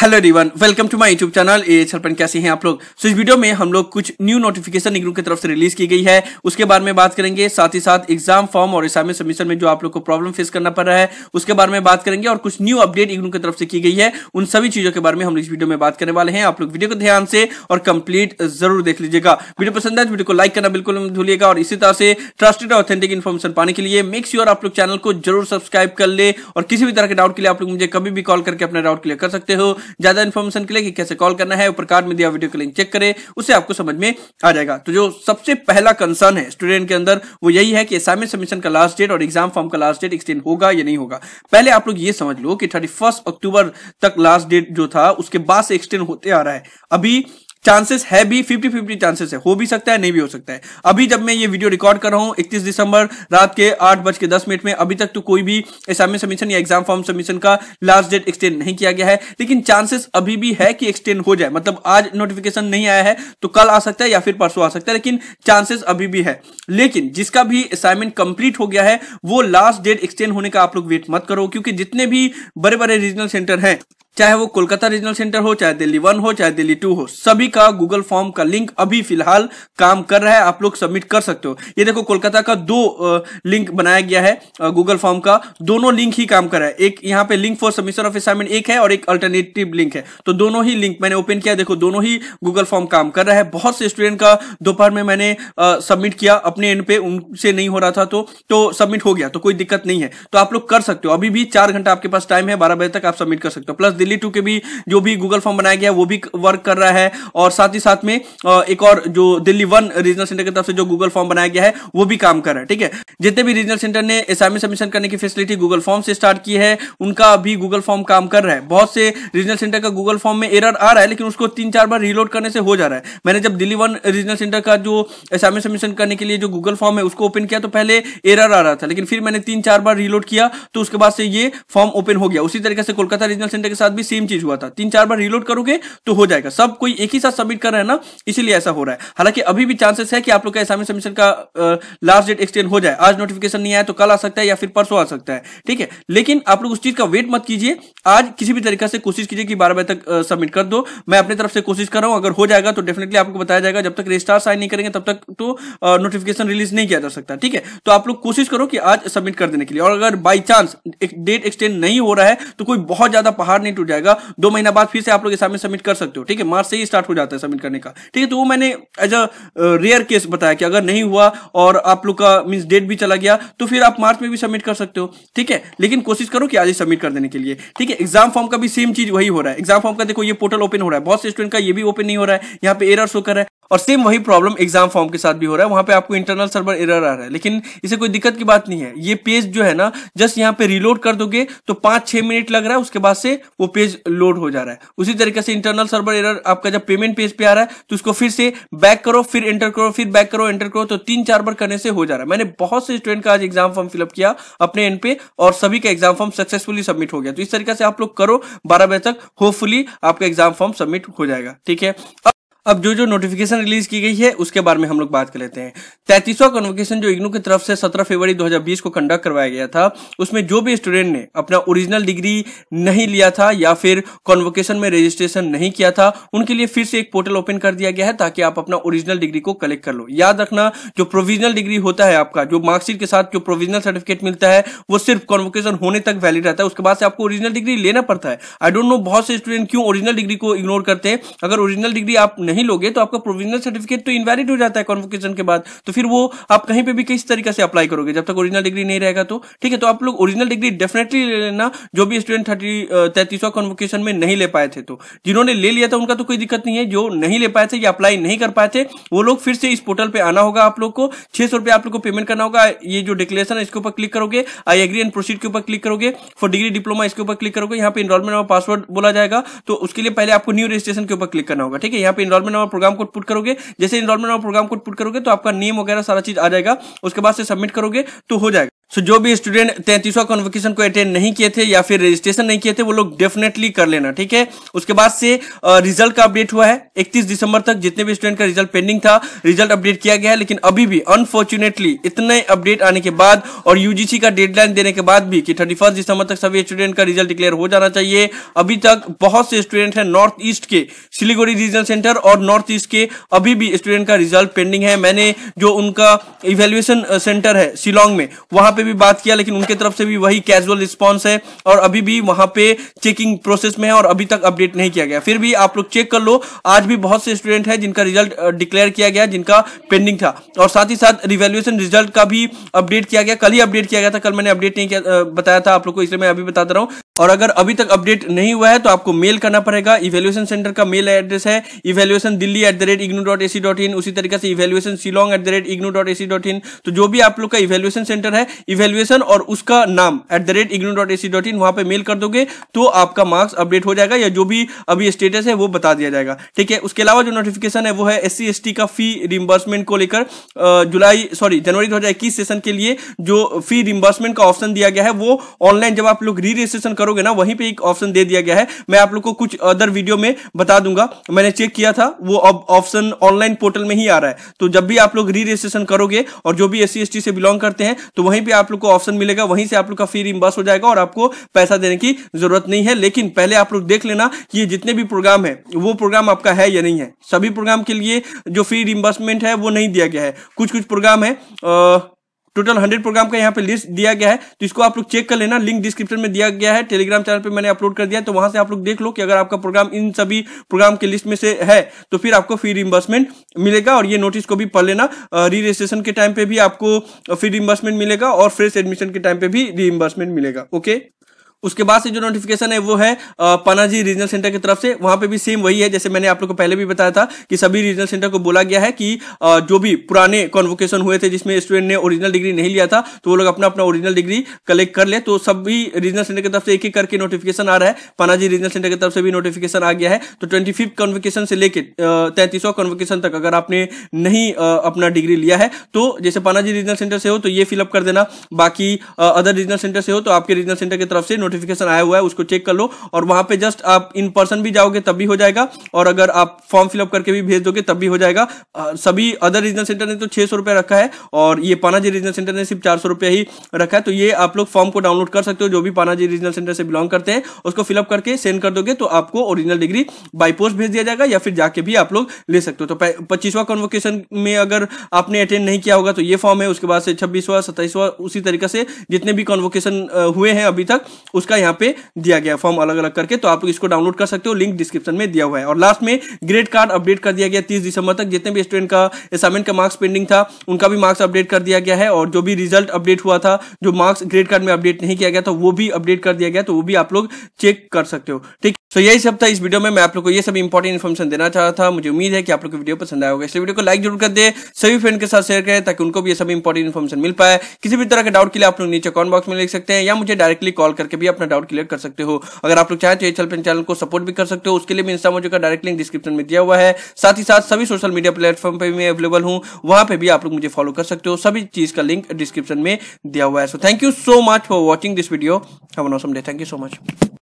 hello रिवन welcome to my YouTube channel ए छलपन कैसे हैं आप लोग सो इस वीडियो में हम लोग कुछ न्यू नोटिफिकेशन निगरू की तरफ से रिलीज की गई है उसके बारे में बात करेंगे साथ ही साथ एग्जाम फॉर्म और एसामी सबमिशन में जो आप लोग को प्रॉब्लम फेस करना पड़ रहा है उसके बारे में बात करेंगे और कुछ न्यू अपडेट इग्नू की तरफ से की गई है उन सभी चीजों के बारे में हम इस वीडियो में बात करने वाले हैं आप लोग वीडियो को ध्यान से और कंप्लीट जरूर देख लीजिएगा वीडियो पसंद है वीडियो तो को लाइक करना बिल्कुल भूलिएगा और इसी तरह से ट्रस्टेड और ऑथेंटिक इन्फॉर्मेशन पाने के लिए मेक श्योर आप लोग चैनल को जरूर सब्सक्राइब कर ले और किसी भी तरह के डाउट के लिए आप लोग मुझे कभी भी कॉल करके अपना डाउट क्लियर कर सकते हो ज्यादा इन्फॉर्मेशन के लिए कि कैसे कॉल करना है ऊपर कार्ड में दिया वीडियो का लिंक चेक करें उसे आपको समझ में आ जाएगा तो जो सबसे पहला कंसर्न है स्टूडेंट के अंदर वो यही है कि असाइनमेंट सबमिशन का लास्ट डेट और एग्जाम फॉर्म का लास्ट डेट एक्सटेंड होगा या नहीं होगा पहले आप लोग ये समझ लो कि थर्टी अक्टूबर तक लास्ट डेट जो था उसके बाद से एक्सटेंड होते आ रहा है अभी चांसेस है भी फिफ्टी फिफ्टी चांसेस है हो भी सकता है नहीं भी हो सकता है अभी जब मैं ये वीडियो रिकॉर्ड कर रहा हूँ इकतीस दिसंबर रात के आठ बज के दस मिनट में अभी तक तो कोई भी असाइनमेंट सबमिशन या एग्जाम फॉर्म सबमिशन का लास्ट डेट एक्सटेंड नहीं किया गया है लेकिन चांसेस अभी भी है कि एक्सटेंड हो जाए मतलब आज नोटिफिकेशन नहीं आया है तो कल आ सकता है या फिर परसों आ सकता है लेकिन चांसेस अभी भी है लेकिन जिसका भी असाइनमेंट कंप्लीट हो गया है वो लास्ट डेट एक्सटेंड होने का आप लोग वेट मत करो क्योंकि जितने भी बड़े बड़े रीजनल सेंटर हैं चाहे वो कोलकाता रीजनल सेंटर हो चाहे दिल्ली वन हो चाहे दिल्ली टू हो सभी का गूगल फॉर्म का लिंक अभी फिलहाल काम कर रहा है आप लोग सबमिट कर सकते हो ये देखो कोलकाता का दो लिंक बनाया गया है गूगल फॉर्म का दोनों लिंक ही काम कर रहा है एक यहाँ पे link for submission of assignment एक है और एक अल्टरनेटिव लिंक है तो दोनों ही लिंक मैंने ओपन किया देखो दोनों ही गूगल फॉर्म काम कर रहा है बहुत से स्टूडेंट का दोपहर में मैंने सबमिट किया अपने एंड पे उनसे नहीं हो रहा था तो तो सबमिट हो गया तो कोई दिक्कत नहीं है तो आप लोग कर सकते हो अभी भी चार घंटा आपके पास टाइम है बारह बजे तक आप सबमिट कर सकते हो प्लस दिल्ली टू के भी जो भी गूगल फॉर्म बनाया गया है वो भी वर्क कर रहा है और साथ ही साथ में एक और जो दिल्ली वन रीजनल सेंटर की तरफ से जो गूगल फॉर्म बनाया गया है वो भी काम कर रहा है ठीक है जितने भी रीजनल सेंटर ने असाइनमेंट सबमिशन करने की फैसिलिटी गूगल फॉर्म से स्टार्ट की है उनका भी गूगल फॉर्म काम कर रहा है बहुत से रीजनल सेंटर का गूगल फॉर्म में एरर आ रहा है लेकिन उसको तीन चार बार रीलोड करने से हो जा रहा है मैंने जब दिल्ली वन रीजनल सेंटर का जो असाइनमेंट सबमिशन करने के लिए जो गूगल फॉर्म है उसको ओपन किया तो पहले एरर आ रहा था लेकिन फिर मैंने तीन चार बार रीलोड किया तो उसके बाद से ये फॉर्म ओपन हो गया उसी तरीके से कोलकाता रीजनल सेंटर के साथ भी सेम चीज हुआ था तीन चार बार रीलोड करोगे तो हो जाएगा सब कोई एक ही साथ सबमिट कर रहे हैं ना इसीलिए ऐसा हो रहा है हालांकि अभी भी चांसेस है कि आप लोग का एसामी सबमिशन का लास्ट डेट एक्सटेंड हो जाए आज नोटिफिकेशन नहीं आया तो कल आ सकता है या फिर परसों आ सकता है ठीक है लेकिन आप लोग उस चीज का वेट मत कीजिए आज किसी भी तरीके से कोशिश कीजिए कि बारह बजे तक सबमिट कर दो मैं अपनी तरफ से कोशिश कर रहा हूं अगर हो जाएगा तो डेफिनेटली आपको बताया जाएगा जब तक रजिस्टार साइन नहीं करेंगे तब तक तो नोटिफिकेशन रिलीज नहीं किया जा सकता ठीक है तो आप लोग कोशिश करो कि आज सबमिट कर देने के लिए और अगर बाई चांस डेट एक्सटेंड नहीं हो रहा है तो कोई बहुत ज्यादा पहाड़ नहीं छूट जाएगा दो महीना बाद फिर से आप लोग एग्जाम सबमिट कर सकते हो ठीक है मार्च से ही स्टार्ट हो जाता है सबमिट करने का ठीक है तो वो मैंने एज अ रेयर केस बताया कि अगर नहीं हुआ और आप लोग का मीन्स डेट भी चला गया तो फिर आप मार्च में भी सबमिट कर सकते हो ठीक है लेकिन कोशिश करो कि आज ही सबमिट कर देने के लिए ठीक है एग्जाम फॉर्म का भी सेम चीज वही हो रहा है एग्जाम फॉर्म का देखो ये पोर्टल ओपन हो रहा है बहुत से स्टूडेंट का ये भी ओपन नहीं हो रहा है यहाँ पे एरर शो कर रहा है और सेम वही प्रॉब्लम एग्जाम फॉर्म के साथ भी हो रहा है वहां पे आपको इंटरनल सर्वर एरर आ रहा है लेकिन इसे कोई दिक्कत की बात नहीं है ये पेज जो है ना जस्ट यहाँ पे रिलोड कर दोगे तो पांच छह मिनट लग रहा है उसके बाद से वो पेज लोड हो जा रहा है उसी तरीके से इंटरनल सर्वर एरर आपका जब पेमेंट पेज पे आ रहा है तो उसको फिर से बैक करो फिर एंटर करो फिर बैक करो एंटर करो तो तीन चार बार करने से हो जा रहा है मैंने बहुत से स्टूडेंट का आज एग्जाम फॉर्म फिलअप किया अपने एंड पे और सभी का एग्जाम फॉर्म सक्सेसफुली सबमिट हो गया तो इस तरीके से आप लोग करो बारह बजे तक होपफुली आपका एग्जाम फॉर्म सबमिट हो जाएगा ठीक है अब जो जो नोटिफिकेशन रिलीज की गई है उसके बारे में हम लोग बात कर लेते हैं तैतीसवा कन्वोकेशन जो इग्नू की तरफ से 17 फरवरी 2020 को कंडक्ट करवाया गया था उसमें जो भी स्टूडेंट ने अपना ओरिजिनल डिग्री नहीं लिया था या फिर कॉन्वोकेशन में रजिस्ट्रेशन नहीं किया था उनके लिए फिर से एक पोर्टल ओपन कर दिया गया है ताकि आप अपना ओरिजिनल डिग्री को कलेक्ट कर लो याद रखना जो प्रोविजनल डिग्री होता है आपका जो मार्कशीट के साथ जो प्रोविजनल सर्टिफिकेट मिलता है वो सिर्फ कॉन्वोकेशन होने तक वैलिड रहता है उसके बाद से आपको ओरिजिनल डिग्री लेना पड़ता है आई डोंट नो बहुत से स्टूडेंट क्यों ओरिजिनल डिग्री को इग्नोर करते हैं अगर ओरिजिनल डिग्री आप नहीं नहीं लोगे तो आपका प्रोविजनल सर्टिफिकेट तो इनवैलिड हो जाता है कॉन्वोकेशन के बाद तो फिर वो आप कहीं पे भी किस तरीके से अप्लाई करोगे जब तक ओरिजिनल डिग्री नहीं रहेगा तो ठीक है तो आप लोग ओरिजिनल डिग्री डेफिनेटली ले लेना जो भी स्टूडेंट थर्टी तैतीसवा कॉन्वोकेशन में नहीं ले पाए थे तो जिन्होंने ले लिया था उनका तो कोई दिक्कत नहीं है जो नहीं ले पाए थे या अप्लाई नहीं कर पाए थे वो लोग फिर से इस पोर्टल पर आना होगा आप लोग को छह सौ रुपया आप लोग को पेमेंट करना होगा ये जो डिक्लेरेशन है इसके ऊपर क्लिक करोगे आई एग्री एंड प्रोसीड के ऊपर क्लिक करोगे फॉर डिग्री डिप्लोमा इसके ऊपर क्लिक करोगे यहाँ पे इनरोलमेंट और पासवर्ड बोला जाएगा तो उसके लिए पहले आपको न्यू रजिस्ट्रेशन के ऊपर क्लिक करना होगा ठीक है यहाँ पे enrolment enrolment number programme code put करोगे जैसे enrolment number programme code put करोगे तो आपका नेम वगैरह सारा चीज आ जाएगा उसके बाद से सबमिट करोगे तो हो जाएगा सो so, जो भी स्टूडेंट तैंतीसवा कॉन्वोकेशन को अटेंड नहीं किए थे या फिर रजिस्ट्रेशन नहीं किए थे वो लोग डेफिनेटली कर लेना ठीक है उसके बाद से रिजल्ट का अपडेट हुआ है 31 दिसंबर तक जितने भी स्टूडेंट का रिजल्ट पेंडिंग था रिजल्ट अपडेट किया गया है लेकिन अभी भी अनफॉर्चुनेटली इतने अपडेट आने के बाद और यूजीसी का डेडलाइन देने के बाद भी कि थर्टी दिसंबर तक सभी स्टूडेंट का रिजल्ट डिक्लेयर हो जाना चाहिए अभी तक बहुत से स्टूडेंट है नॉर्थ ईस्ट के सिलीगुड़ी रीजनल सेंटर और नॉर्थ ईस्ट के अभी भी स्टूडेंट का रिजल्ट पेंडिंग है मैंने जो उनका इवेल्युएशन सेंटर है शिलोंग में वहां पे भी बात किया लेकिन उनके तरफ से भी वही कैजुअल रिस्पॉन्स है और अभी भी वहां पे चेकिंग प्रोसेस में है और अभी तक अपडेट नहीं किया गया फिर भी आप लोग चेक कर लो आज भी बहुत से स्टूडेंट है जिनका रिजल्ट डिक्लेयर किया गया जिनका पेंडिंग था और साथ ही साथ रिवेल्युएशन रिजल्ट का भी अपडेट किया गया कल ही अपडेट किया गया था कल मैंने अपडेट नहीं बताया था आप लोग को इसलिए मैं अभी बताता रहा हूँ और अगर अभी तक अपडेट नहीं हुआ है तो आपको मेल करना पड़ेगा इवेल्युएशन सेंटर का मेल एड्रेस है evaluation Delhi at the rate IGNOU dot A C dot in उसी तरीके से evaluation Shillong at the rate IGNOU dot A C dot in तो जो भी आप लोग का इवेल्युएशन सेंटर है इवेल्युएशन और उसका नाम at the rate IGNOU dot A C dot in वहां पर मेल कर दोगे तो आपका मार्क्स अपडेट हो जाएगा या जो भी अभी स्टेटस है वो बता दिया जाएगा ठीक है उसके अलावा जो नोटिफिकेशन है वो है एस सी का फी रिम्बर्समेंट को लेकर जुलाई सॉरी जनवरी दो सेशन के लिए जो फी रिम्बर्समेंट का ऑप्शन दिया गया है वो ऑनलाइन जब आप लोग री रजिस्ट्रेशन करोगे ना वहीं पर एक ऑप्शन दे दिया गया है मैं आप लोग को कुछ अदर वीडियो में बता दूंगा मैंने चेक किया था वो अब ऑप्शन ऑनलाइन पोर्टल में ही आ रहा है तो जब भी आप लोग री रजिस्ट्रेशन करोगे और जो भी एस सी से बिलोंग करते हैं तो वहीं पर आप लोग को ऑप्शन मिलेगा वहीं से आप लोग का फी रिम्बर्स हो जाएगा और आपको पैसा देने की जरूरत नहीं है लेकिन पहले आप लोग देख लेना ये जितने भी प्रोग्राम है वो प्रोग्राम आपका है या नहीं है सभी प्रोग्राम के लिए जो फी रिम्बर्समेंट है वो नहीं दिया गया है कुछ कुछ प्रोग्राम है टोटल हंड्रेड प्रोग्राम का यहाँ पे लिस्ट दिया गया है तो इसको आप लोग चेक कर लेना लिंक डिस्क्रिप्शन में दिया गया है टेलीग्राम चैनल पर मैंने अपलोड कर दिया तो वहां से आप लोग देख लो कि अगर आपका प्रोग्राम इन सभी प्रोग्राम के लिस्ट में से है तो फिर आपको फ्री रिम्बर्समेंट मिलेगा और ये नोटिस को भी पढ़ लेना री रजिस्ट्रेशन के टाइम पे भी आपको फ्री रिम्बर्समेंट मिलेगा और फ्रेश एडमिशन के टाइम पे भी रिइम्बर्समेंट मिलेगा ओके उसके बाद से जो नोटिफिकेशन है वो है पनाजी रीजनल सेंटर की तरफ से वहां पे भी सेम वही है जैसे मैंने आप लोग को पहले भी बताया था कि सभी रीजनल सेंटर को बोला गया है कि जो भी पुराने कॉन्वोकेशन हुए थे जिसमें स्टूडेंट ने ओरिजिनल डिग्री नहीं लिया था तो वो लोग अपना अपना ओरिजिनल डिग्री कलेक्ट कर ले तो सभी रीजनल सेंटर की तरफ से एक एक करके नोटिफिकेशन आ रहा है पनाजी रीजनल सेंटर की तरफ से भी नोटिफिकेशन आ गया है तो ट्वेंटी फिफ्थ कॉन्वोकेशन से लेकर तैंतीसवा कॉन्वोकेशन तक अगर आपने नहीं अपना डिग्री लिया है तो जैसे पानाजी रीजनल सेंटर से हो तो ये फिलअप कर देना बाकी अदर रीजनल सेंटर से हो तो आपके रीजनल सेंटर की तरफ से नोटिफिकेशन नोटिफिकेशन आया हुआ है उसको चेक कर लो और वहां पे जस्ट आप इन पर्सन भी जाओगे तब भी हो जाएगा और अगर आप फॉर्म फिलअप करके भी भेज दोगे तब भी हो जाएगा आ, सभी अदर रीजनल सेंटर ने तो छह सौ रखा है और ये पानाजी रीजनल सेंटर ने सिर्फ चार सौ ही रखा है तो ये आप लोग फॉर्म को डाउनलोड कर सकते हो जो भी पानाजी रीजनल सेंटर से बिलोंग करते हैं उसको फिलअप करके सेंड कर दोगे तो आपको ओरिजिनल डिग्री बाई पोस्ट भेज दिया जाएगा या फिर जाके भी आप लोग ले सकते हो तो पच्चीसवा कॉन्वोकेशन में अगर आपने अटेंड नहीं किया होगा तो ये फॉर्म है उसके बाद से छब्बीसवा सत्ताईसवा उसी तरीके से जितने भी कॉन्वोकेशन हुए हैं अभी तक उसका यहाँ पे दिया गया फॉर्म अलग अलग करके तो आप इसको डाउनलोड कर सकते हो लिंक डिस्क्रिप्शन में दिया हुआ है और लास्ट में ग्रेड कार्ड अपडेट कर दिया गया तीस दिसंबर तक जितने भी स्टूडेंट का असाइनमेंट का मार्क्स पेंडिंग था उनका भी मार्क्स अपडेट कर दिया गया है और जो भी रिजल्ट अपडेट हुआ था जो मार्क्स ग्रेड कार्ड में अपडेट नहीं किया गया था वो भी अपडेट कर दिया गया तो वो भी आप लोग चेक कर सकते हो ठीक तो यही सब था इस वीडियो में मैं आप लोग को ये सब इंपॉर्टेंट इन्फॉर्मेशन देना चाह था मुझे उम्मीद है कि आप लोग को वीडियो पसंद आया होगा इसलिए वीडियो को लाइक जरूर कर दे सभी फ्रेंड के साथ शेयर करें ताकि उनको भी ये सब इंपॉर्टेंट इन्फॉर्मेशन मिल पाए किसी भी तरह के डाउट के लिए आप लोग नीचे कॉमेंट बॉक्स में लिख सकते हैं या मुझे डायरेक्टली कॉल करके भी भी अपना डाउट क्लियर कर सकते हो अगर आप लोग चाहें तो एच चैनल को सपोर्ट भी कर सकते हो उसके लिए भी इंस्टा मोजो का डायरेक्ट लिंक डिस्क्रिप्शन में दिया हुआ है साथ ही साथ सभी सोशल मीडिया प्लेटफॉर्म पर मैं अवेलेबल हूँ वहाँ पर भी आप लोग मुझे फॉलो कर सकते हो सभी चीज का लिंक डिस्क्रिप्शन में दिया हुआ है so thank you so much for watching this video हम नौ समझे थैंक यू सो मच